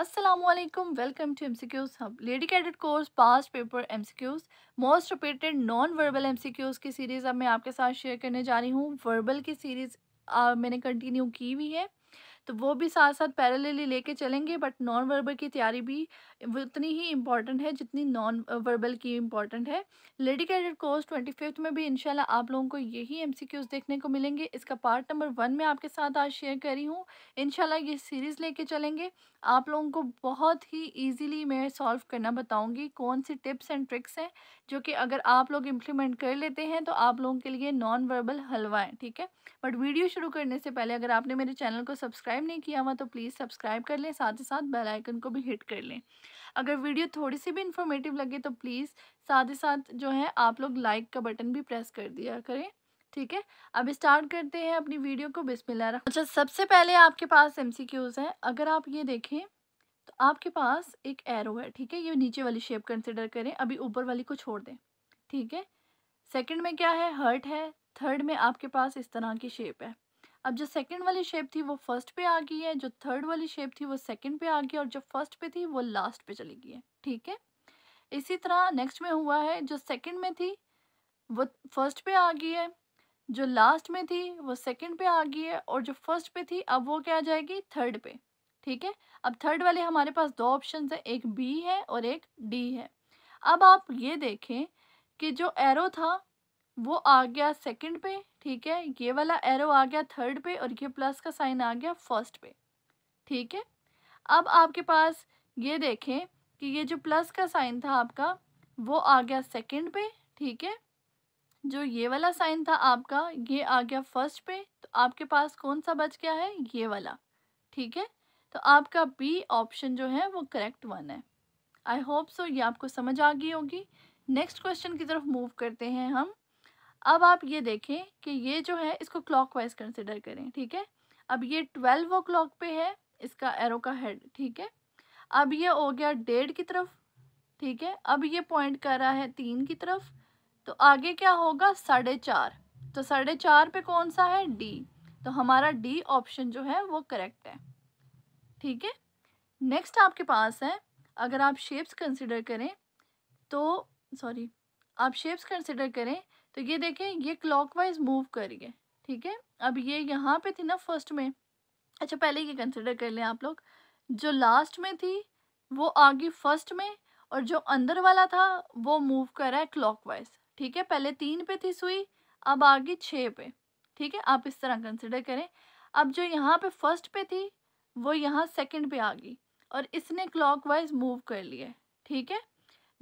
Aslam welcome to M C Qs हम lady cadet course past paper M C Qs most repeated non verbal M C Qs की series अब मैं आपके साथ share करने जा रही हूँ वर्बल की सीरीज़ मैंने कंटिन्यू की हुई है तो वो भी साथ साथ पैरेलली लेके चलेंगे बट नॉन वर्बल की तैयारी भी उतनी ही इंपॉर्टेंट है जितनी नॉन वर्बल की इंपॉर्टेंट है lady cadet course twenty fifth में भी इनशाला आप लोगों को यही एम सी क्यूज़ देखने को मिलेंगे इसका पार्ट नंबर वन में आपके साथ आज शेयर करी हूँ इनशाला ये सीरीज़ लेके चलेंगे आप लोगों को बहुत ही ईजीली मैं सॉल्व करना बताऊँगी कौन सी टिप्स एंड ट्रिक्स हैं जो कि अगर आप लोग इम्प्लीमेंट कर लेते हैं तो आप लोगों के लिए नॉन वर्बल हलवा है ठीक है बट वीडियो शुरू करने से पहले अगर आपने मेरे चैनल को सब्सक्राइब सब्सक्राइब नहीं किया हुआ तो प्लीज़ सब्सक्राइब कर लें साथ ही साथ बेल आइकन को भी हिट कर लें अगर वीडियो थोड़ी सी भी इंफॉर्मेटिव लगे तो प्लीज़ साथ ही साथ जो है आप लोग लाइक का बटन भी प्रेस कर दिया करें ठीक है अब स्टार्ट करते हैं अपनी वीडियो को बिस्मिल्लाह अच्छा सबसे पहले आपके पास एम हैं अगर आप ये देखें तो आपके पास एक एरो है ठीक है ये नीचे वाली शेप कंसिडर करें अभी ऊपर वाली को छोड़ दें ठीक है सेकेंड में क्या है हर्ट है थर्ड में आपके पास इस तरह की शेप है अब जो सेकंड वाली शेप थी वो फर्स्ट पे आ गई है जो थर्ड वाली शेप थी वो सेकंड पे आ गई और जो फर्स्ट पे थी वो लास्ट पे चली गई है ठीक है इसी तरह नेक्स्ट में हुआ है जो सेकंड में थी वो फर्स्ट पे आ गई है जो लास्ट में थी वो सेकंड पे आ गई है और जो फर्स्ट पे थी अब वो क्या आ जाएगी थर्ड पे ठीक है अब थर्ड वाले हमारे पास दो ऑप्शन है एक बी है और एक डी है अब आप ये देखें कि जो एरो था वो आ गया सेकंड पे ठीक है ये वाला एरो आ गया थर्ड पे और ये प्लस का साइन आ गया फर्स्ट पे ठीक है अब आपके पास ये देखें कि ये जो प्लस का साइन था आपका वो आ गया सेकंड पे ठीक है जो ये वाला साइन था आपका ये आ गया फर्स्ट पे तो आपके पास कौन सा बच गया है ये वाला ठीक है तो आपका बी ऑप्शन जो है वो करेक्ट वन है आई होप सो ये आपको समझ आ गई होगी नेक्स्ट क्वेश्चन की तरफ मूव करते हैं हम अब आप ये देखें कि ये जो है इसको क्लॉकवाइज कंसिडर करें ठीक है अब ये ट्वेल्व ओ क्लॉक पे है इसका एरो का हेड ठीक है अब ये हो गया डेढ़ की तरफ ठीक है अब ये पॉइंट कर रहा है तीन की तरफ तो आगे क्या होगा साढ़े चार तो साढ़े चार पे कौन सा है डी तो हमारा डी ऑप्शन जो है वो करेक्ट है ठीक है नेक्स्ट आपके पास है अगर आप शेप्स कंसिडर करें तो सॉरी आप शेप्स कंसिडर करें तो ये देखें ये क्लॉकवाइज मूव करिए ठीक है अब ये यहाँ पे थी ना फर्स्ट में अच्छा पहले ये कंसिडर कर लें आप लोग जो लास्ट में थी वो आ गई फर्स्ट में और जो अंदर वाला था वो मूव कर रहा है क्लॉक ठीक है पहले तीन पे थी सुई अब आ गई छः पे ठीक है आप इस तरह कंसिडर करें अब जो यहाँ पे फर्स्ट पे थी वो यहाँ सेकंड पे आ गई और इसने क्लॉकवाइज मूव कर लिया ठीक है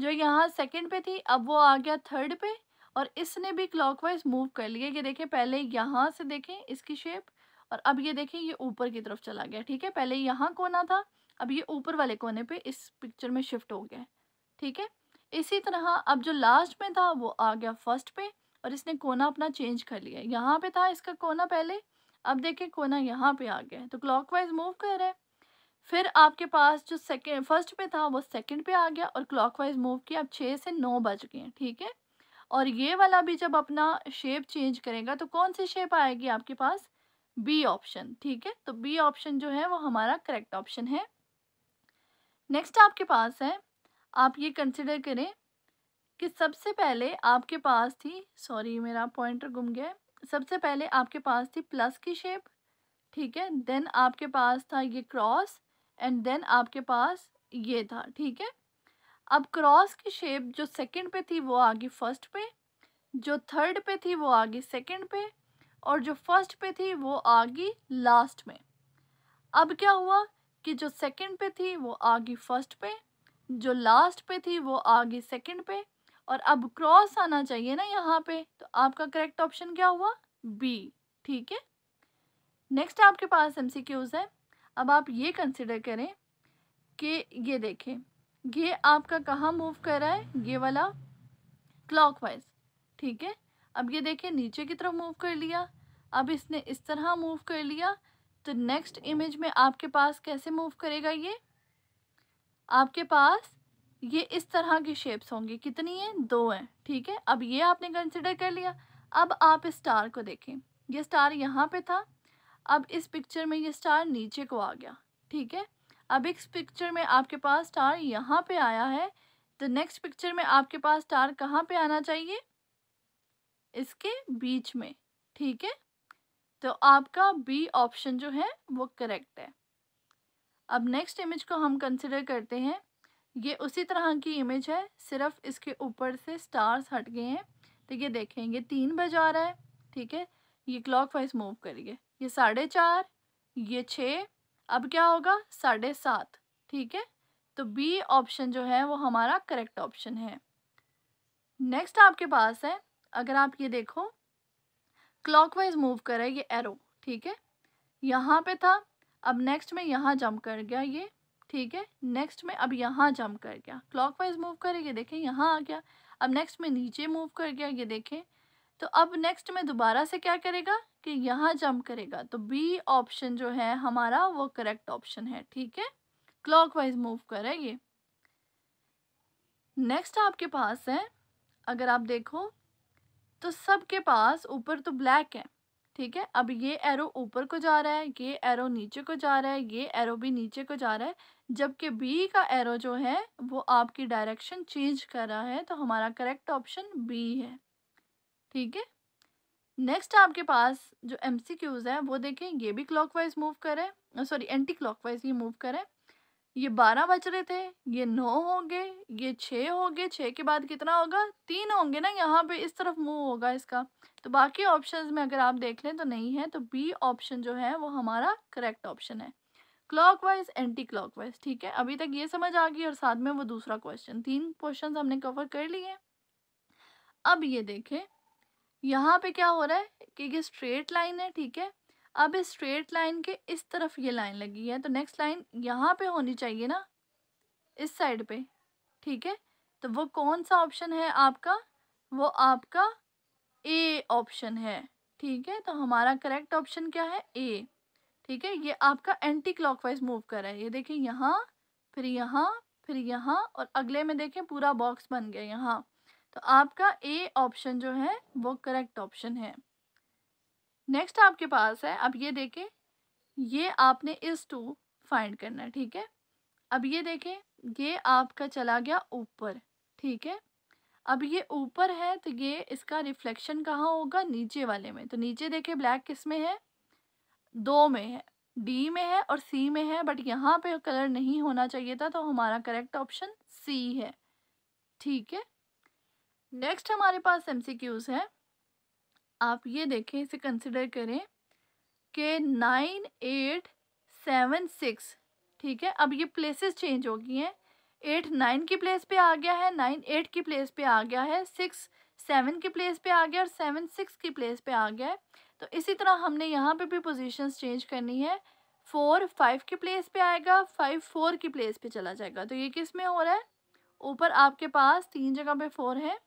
जो यहाँ सेकंड पे थी अब वो आ गया थर्ड पे और इसने भी क्लॉकवाइज मूव कर लिया ये देखें पहले यहाँ से देखें इसकी शेप और अब ये देखें ये ऊपर की तरफ चला गया ठीक है पहले यहाँ कोना था अब ये ऊपर वाले कोने पे इस पिक्चर में शिफ्ट हो गया ठीक है इसी तरह अब जो लास्ट में था वो आ गया फर्स्ट पे और इसने कोना अपना चेंज कर लिया यहाँ पे था इसका कोना पहले अब देखें कोना यहाँ पे आ गया तो क्लॉक मूव कर रहे फिर आपके पास जो सेकेंड फर्स्ट पे था वो सेकेंड पे आ गया और क्लॉकवाइज मूव किया अब छः से नौ बज गए ठीक है और ये वाला भी जब अपना शेप चेंज करेगा तो कौन सी शेप आएगी आपके पास बी ऑप्शन ठीक है तो बी ऑप्शन जो है वो हमारा करेक्ट ऑप्शन है नेक्स्ट आपके पास है आप ये कंसिडर करें कि सबसे पहले आपके पास थी सॉरी मेरा पॉइंटर गुम गया सबसे पहले आपके पास थी प्लस की शेप ठीक है देन आपके पास था ये क्रॉस एंड देन आपके पास ये था ठीक है अब क्रॉस की शेप जो सेकंड पे थी वो आ गई फर्स्ट पे जो थर्ड पे थी वो आ गई सेकंड पे और जो फर्स्ट पे थी वो आ गई लास्ट में अब क्या हुआ कि जो सेकंड पे थी वो आ गई फर्स्ट पे जो लास्ट पे थी वो आ गई सेकंड पे और अब क्रॉस आना चाहिए ना यहाँ पे तो आपका करेक्ट ऑप्शन क्या हुआ बी ठीक है नेक्स्ट आपके पास एम सी क्यूज़ है अब आप ये कंसिडर करें कि ये देखें ये आपका कहाँ मूव कर रहा है ये वाला क्लॉकवाइज ठीक है अब ये देखिए नीचे की तरफ मूव कर लिया अब इसने इस तरह मूव कर लिया तो नेक्स्ट इमेज में आपके पास कैसे मूव करेगा ये आपके पास ये इस तरह की शेप्स होंगी कितनी है दो हैं ठीक है अब ये आपने कंसिडर कर लिया अब आप इस स्टार को देखें ये स्टार यहाँ पे था अब इस पिक्चर में ये स्टार नीचे को आ गया ठीक है अब इस पिक्चर में आपके पास स्टार यहाँ पे आया है तो नेक्स्ट पिक्चर में आपके पास स्टार कहाँ पे आना चाहिए इसके बीच में ठीक है तो आपका बी ऑप्शन जो है वो करेक्ट है अब नेक्स्ट इमेज को हम कंसिडर करते हैं ये उसी तरह की इमेज है सिर्फ इसके ऊपर से स्टार्स हट गए हैं तो ये देखें ये तीन बजा रहा है ठीक है ये क्लॉक वाइज मूव करिए ये साढ़े चार ये छः अब क्या होगा साढ़े सात ठीक है तो बी ऑप्शन जो है वो हमारा करेक्ट ऑप्शन है नेक्स्ट आपके पास है अगर आप ये देखो क्लॉकवाइज मूव करे ये एरो ठीक है यहाँ पे था अब नेक्स्ट में यहाँ जंप कर गया ये ठीक है नेक्स्ट में अब यहाँ जंप कर गया क्लॉकवाइज मूव करे ये देखें यहाँ आ गया अब नेक्स्ट में नीचे मूव कर गया ये देखें तो अब नेक्स्ट में दोबारा से क्या करेगा कि यहाँ जंप करेगा तो बी ऑप्शन जो है हमारा वो करेक्ट ऑप्शन है ठीक है क्लॉकवाइज मूव करे ये नेक्स्ट आपके पास है अगर आप देखो तो सबके पास ऊपर तो ब्लैक है ठीक है अब ये एरो ऊपर को जा रहा है ये एरो नीचे को जा रहा है ये एरो भी नीचे को जा रहा है जबकि बी का एरो जो है वो आपकी डायरेक्शन चेंज कर रहा है तो हमारा करेक्ट ऑप्शन बी है ठीक है नेक्स्ट आपके पास जो एम सी क्यूज़ हैं वो देखें ये भी क्लॉक वाइज मूव करें सॉरी एंटी क्लॉक वाइज ये मूव करें ये बारह बज रहे थे ये नौ होंगे ये छः होंगे छः के बाद कितना होगा तीन होंगे ना यहाँ पे इस तरफ मूव होगा इसका तो बाकी ऑप्शंस में अगर आप देख लें तो नहीं है तो बी ऑप्शन जो है वो हमारा करेक्ट ऑप्शन है clockwise anticlockwise ठीक है अभी तक ये समझ आ गई और साथ में वो दूसरा क्वेश्चन तीन क्वेश्चन हमने कवर कर लिए अब ये देखें यहाँ पे क्या हो रहा है कि ये स्ट्रेट लाइन है ठीक है अब इस स्ट्रेट लाइन के इस तरफ ये लाइन लगी है तो नेक्स्ट लाइन यहाँ पे होनी चाहिए ना इस साइड पे ठीक है तो वो कौन सा ऑप्शन है आपका वो आपका ए ऑप्शन है ठीक है तो हमारा करेक्ट ऑप्शन क्या है ए ठीक है ये आपका एंटी क्लॉकवाइज मूव कर रहा है ये देखें यहाँ फिर यहाँ फिर यहाँ और अगले में देखें पूरा बॉक्स बन गया यहाँ तो आपका ए ऑप्शन जो है वो करेक्ट ऑप्शन है नेक्स्ट आपके पास है अब ये देखें ये आपने इस टू फाइंड करना है ठीक है अब ये देखें ये आपका चला गया ऊपर ठीक है अब ये ऊपर है तो ये इसका रिफ्लेक्शन कहाँ होगा नीचे वाले में तो नीचे देखें ब्लैक किस में है दो में है डी में है और सी में है बट यहाँ पे कलर नहीं होना चाहिए था तो हमारा करेक्ट ऑप्शन सी है ठीक है नेक्स्ट हमारे पास एम सी क्यूज़ हैं आप ये देखें इसे कंसिडर करें कि नाइन एट सेवन सिक्स ठीक है अब ये प्लेसेस चेंज हो गई हैं एट नाइन की प्लेस पे आ गया है नाइन एट की प्लेस पे आ गया है सिक्स सेवन की प्लेस पे आ गया और सेवन सिक्स की प्लेस पे आ गया है तो इसी तरह हमने यहाँ पे भी पोजीशंस चेंज करनी है फोर फाइव की प्लेस पे आएगा फाइव फोर की प्लेस पे चला जाएगा तो ये किस में हो रहा है ऊपर आपके पास तीन जगह पे फोर है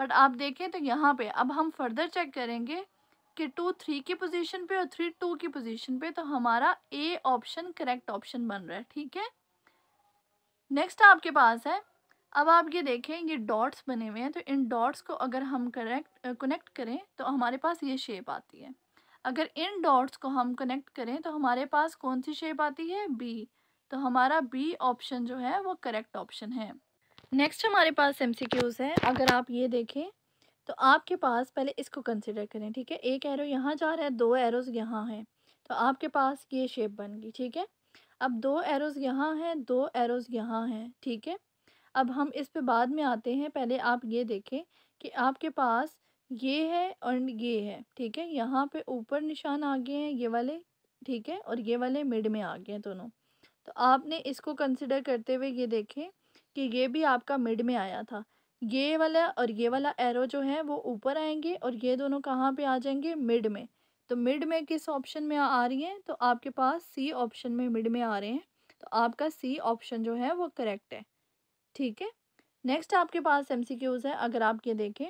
बट आप देखें तो यहाँ पे अब हम फर्दर चेक करेंगे कि टू थ्री की पोजीशन पे और थ्री टू की पोजीशन पे तो हमारा ए ऑप्शन करेक्ट ऑप्शन बन रहा है ठीक है नेक्स्ट आपके पास है अब आप ये देखें ये डॉट्स बने हुए हैं तो इन डॉट्स को अगर हम करेक्ट कनेक्ट करें तो हमारे पास ये शेप आती है अगर इन डॉट्स को हम कनेक्ट करें तो हमारे पास कौन सी शेप आती है बी तो हमारा बी ऑप्शन जो है वो करेक्ट ऑप्शन है नेक्स्ट हमारे पास एम है अगर आप ये देखें तो आपके पास पहले इसको कंसिडर करें ठीक है एक एरो यहाँ जा रहा है दो एरोज़ यहाँ हैं तो आपके पास ये शेप बन गई ठीक है अब दो एरोज़ यहाँ हैं दो एरोज़ यहाँ हैं ठीक है अब हम इस पे बाद में आते हैं पहले आप ये देखें कि आपके पास ये है और ये है ठीक है यहाँ पे ऊपर निशान आ गए हैं ये वाले ठीक है और ये वाले मिड में आ गए हैं दोनों तो आपने इसको कंसिडर करते हुए ये देखें कि ये भी आपका मिड में आया था ये वाला और ये वाला एरो जो है वो ऊपर आएंगे और ये दोनों कहाँ पे आ जाएंगे मिड में तो मिड में किस ऑप्शन में आ रही हैं तो आपके पास सी ऑप्शन में मिड में आ रहे हैं तो आपका सी ऑप्शन जो है वो करेक्ट है ठीक है नेक्स्ट आपके पास एम सी क्यूज़ है अगर आप ये देखें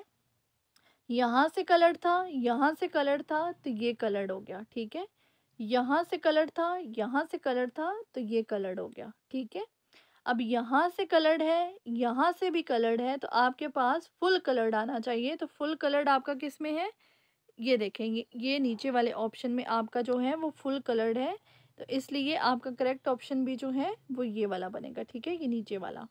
यहाँ से कलर था यहाँ से कलर था तो ये कलर्ड हो गया ठीक है यहाँ से कलर था यहाँ से कलर था तो ये कलर्ड हो गया ठीक है अब यहाँ से कलर्ड है यहाँ से भी कलर्ड है तो आपके पास फुल कलर्ड आना चाहिए तो फुल कलर्ड आपका किस में है ये देखें ये नीचे वाले ऑप्शन में आपका जो है वो फुल कलर्ड है तो इसलिए आपका करेक्ट ऑप्शन भी जो है वो ये वाला बनेगा ठीक है ये नीचे वाला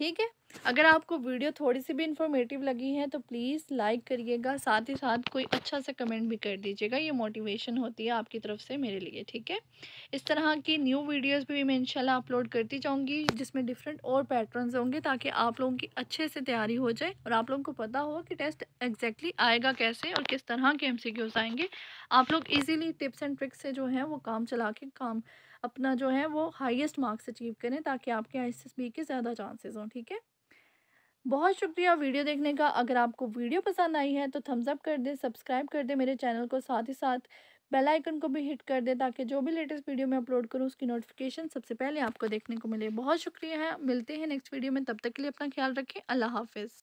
ठीक है अगर आपको वीडियो थोड़ी सी भी इन्फॉर्मेटिव लगी है तो प्लीज़ लाइक करिएगा साथ ही साथ कोई अच्छा सा कमेंट भी कर दीजिएगा ये मोटिवेशन होती है आपकी तरफ से मेरे लिए ठीक है इस तरह की न्यू वीडियोस भी मैं इंशाल्लाह अपलोड करती जाऊँगी जिसमें डिफरेंट और पैटर्न्स होंगे ताकि आप लोगों की अच्छे से तैयारी हो जाए और आप लोगों को पता हो कि टेस्ट एग्जैक्टली आएगा कैसे और किस तरह के एम आएंगे आप लोग ईजिली टिप्स एंड ट्रिक्स से जो है वो काम चला के काम अपना जो है वो हाईएस्ट मार्क्स अचीव करें ताकि आपके आई एस के ज़्यादा चांसेस हों ठीक है बहुत शुक्रिया वीडियो देखने का अगर आपको वीडियो पसंद आई है तो थम्स अप कर दें सब्सक्राइब कर दें मेरे चैनल को साथ ही साथ बेल आइकन को भी हिट कर दें ताकि जो भी लेटेस्ट वीडियो मैं अपलोड करूँ उसकी नोटिफिकेशन सबसे पहले आपको देखने को मिले बहुत शुक्रिया है मिलते हैं नेक्स्ट वीडियो में तब तक के लिए अपना ख्याल रखें अल्लाह हाफिज़